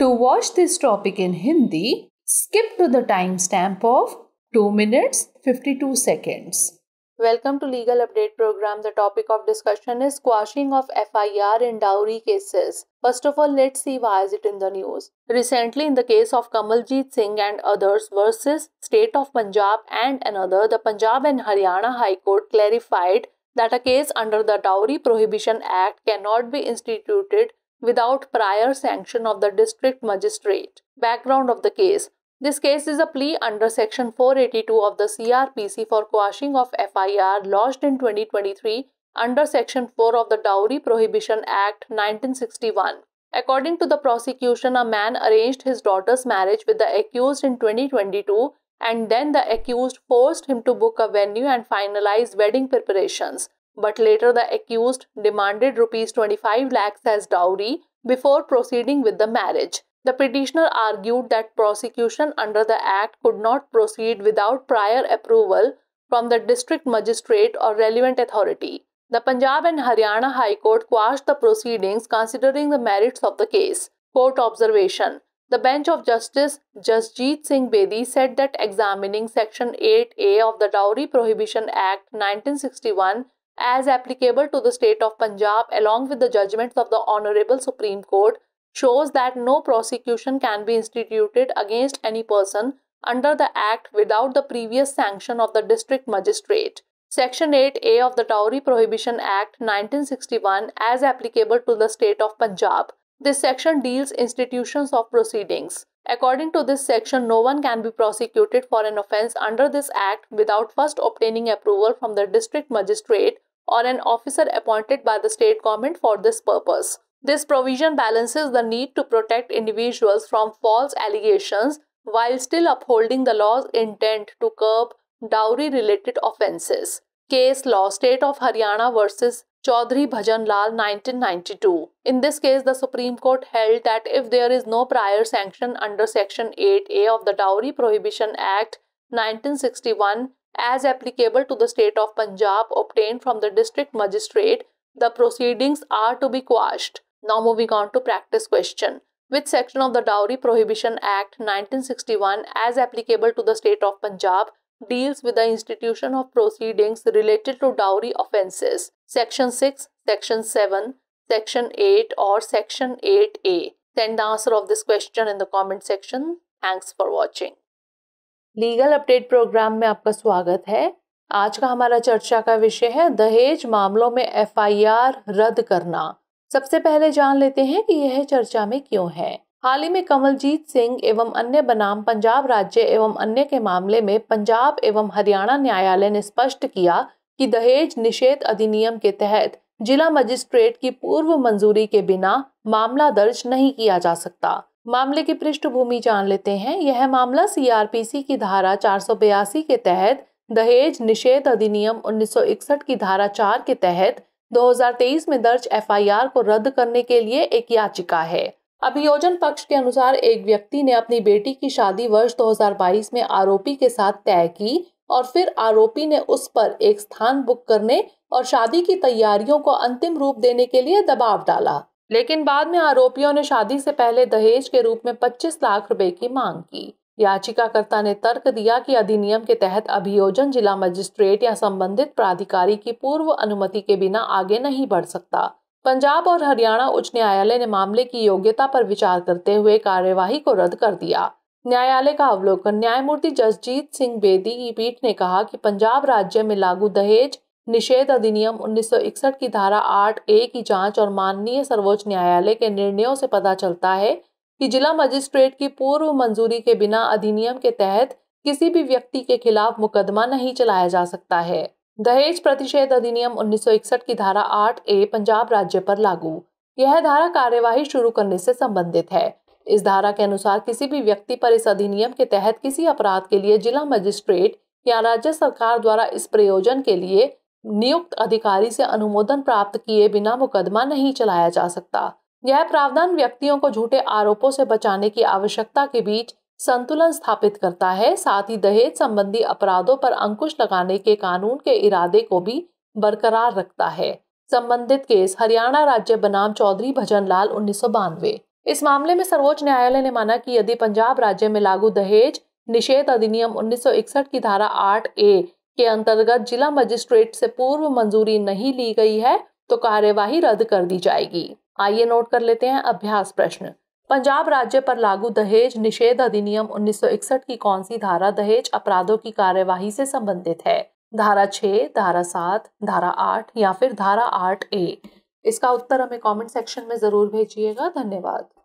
To watch this topic in Hindi, skip to the timestamp of 2 minutes 52 seconds. Welcome to Legal Update Program. The topic of discussion is quashing of FIR in dowry cases. First of all, let's see why is it in the news. Recently, in the case of Kamaljeet Singh and others versus State of Punjab and another, the Punjab and Haryana High Court clarified that a case under the Dowry Prohibition Act cannot be instituted without prior sanction of the district magistrate. Background of the case This case is a plea under Section 482 of the CRPC for quashing of FIR lodged in 2023 under Section 4 of the Dowry Prohibition Act 1961. According to the prosecution, a man arranged his daughter's marriage with the accused in 2022 and then the accused forced him to book a venue and finalize wedding preparations. But later the accused demanded rupees 25 lakhs as dowry before proceeding with the marriage. The petitioner argued that prosecution under the act could not proceed without prior approval from the district magistrate or relevant authority. The Punjab and Haryana High Court quashed the proceedings considering the merits of the case. Court observation The bench of Justice Jasjeet Singh Bedi said that examining Section 8A of the Dowry Prohibition Act 1961 as applicable to the state of Punjab along with the judgments of the Honorable Supreme Court shows that no prosecution can be instituted against any person under the Act without the previous sanction of the district magistrate. Section 8A of the Dowry Prohibition Act 1961 as applicable to the state of Punjab. This section deals institutions of proceedings. According to this section, no one can be prosecuted for an offence under this act without first obtaining approval from the district magistrate or an officer appointed by the state government for this purpose. This provision balances the need to protect individuals from false allegations while still upholding the law's intent to curb dowry related offences. Case Law State of Haryana versus Chaudhary Bhajan Lal 1992. In this case, the Supreme Court held that if there is no prior sanction under Section 8A of the Dowry Prohibition Act 1961, as applicable to the state of Punjab obtained from the district magistrate, the proceedings are to be quashed. Now moving on to practice question. Which section of the Dowry Prohibition Act 1961 as applicable to the state of Punjab deals with the institution of proceedings related to dowry offences? Section 6, Section 7, Section 8 or Section 8A? Send the answer of this question in the comment section. Thanks for watching. Legal update program में आपका स्वागत है आज का हमारा चर्चा का विषय है दहेज मामलों में एफआईआर रद्द करना सबसे पहले जान लेते हैं कि यह चर्चा में क्यों है हाल ही में कमलजीत सिंह एवं अन्य बनाम पंजाब राज्य एवं अन्य के मामले में पंजाब एवं हरियाणा न्यायालय ने स्पष्ट किया कि दहेज निषेध अधिनियम के तहत जिला मजिस्ट्रेट की पूर्व मंजूरी के बिना मामला दर्ज नहीं किया जा सकता मामले की पृष्ठभूमि जान लेते हैं यह मामला सीआरपीसी की धारा चार के तहत दहेज निषेध अधिनियम 1961 की धारा 4 के तहत 2023 में दर्ज एफआईआर को रद्द करने के लिए एक याचिका है अभियोजन पक्ष के अनुसार एक व्यक्ति ने अपनी बेटी की शादी वर्ष 2022 में आरोपी के साथ तय की और फिर आरोपी ने उस पर एक स्थान बुक करने और शादी की तैयारियों को अंतिम रूप देने के लिए दबाव डाला लेकिन बाद में आरोपियों ने शादी से पहले दहेज के रूप में 25 लाख रुपए की मांग की याचिकाकर्ता ने तर्क दिया कि अधिनियम के तहत अभियोजन जिला मजिस्ट्रेट या संबंधित प्राधिकारी की पूर्व अनुमति के बिना आगे नहीं बढ़ सकता पंजाब और हरियाणा उच्च न्यायालय ने मामले की योग्यता पर विचार करते हुए कार्यवाही को रद्द कर दिया न्यायालय का अवलोकन न्यायमूर्ति जसजीत सिंह बेदी की पीठ ने कहा कि पंजाब राज्य में लागू दहेज निषेध अधिनियम 1961 की धारा 8 ए की जांच और माननीय सर्वोच्च न्यायालय के निर्णयों से पता चलता है कि जिला मजिस्ट्रेट की पूर्व मंजूरी के बिना अधिनियम के तहत किसी भी व्यक्ति के खिलाफ मुकदमा नहीं चलाया जा सकता है दहेज प्रतिषेध अधिनियम 1961 की धारा 8 ए पंजाब राज्य पर लागू यह धारा कार्यवाही शुरू करने से संबंधित है इस धारा के अनुसार किसी भी व्यक्ति पर इस अधिनियम के तहत किसी अपराध के लिए जिला मजिस्ट्रेट या राज्य सरकार द्वारा इस प्रयोजन के लिए नियुक्त अधिकारी से अनुमोदन प्राप्त किए बिना मुकदमा नहीं चलाया जा सकता यह प्रावधान व्यक्तियों को झूठे आरोपों से बचाने की आवश्यकता के बीच संतुलन स्थापित करता है साथ ही दहेज संबंधी अपराधों पर अंकुश लगाने के कानून के इरादे को भी बरकरार रखता है संबंधित केस हरियाणा राज्य बनाम चौधरी भजन लाल उन्नीस इस मामले में सर्वोच्च न्यायालय ने माना कि यदि पंजाब राज्य में लागू दहेज निषेध अधिनियम 1961 की धारा 8 ए के अंतर्गत जिला मजिस्ट्रेट से पूर्व मंजूरी नहीं ली गई है तो कार्यवाही रद्द कर दी जाएगी आइए नोट कर लेते हैं अभ्यास प्रश्न पंजाब राज्य पर लागू दहेज निषेध अधिनियम 1961 की कौन सी धारा दहेज अपराधों की कार्यवाही से संबंधित है धारा छह धारा सात धारा आठ या फिर धारा आठ ए इसका उत्तर हमें कमेंट सेक्शन में जरूर भेजिएगा धन्यवाद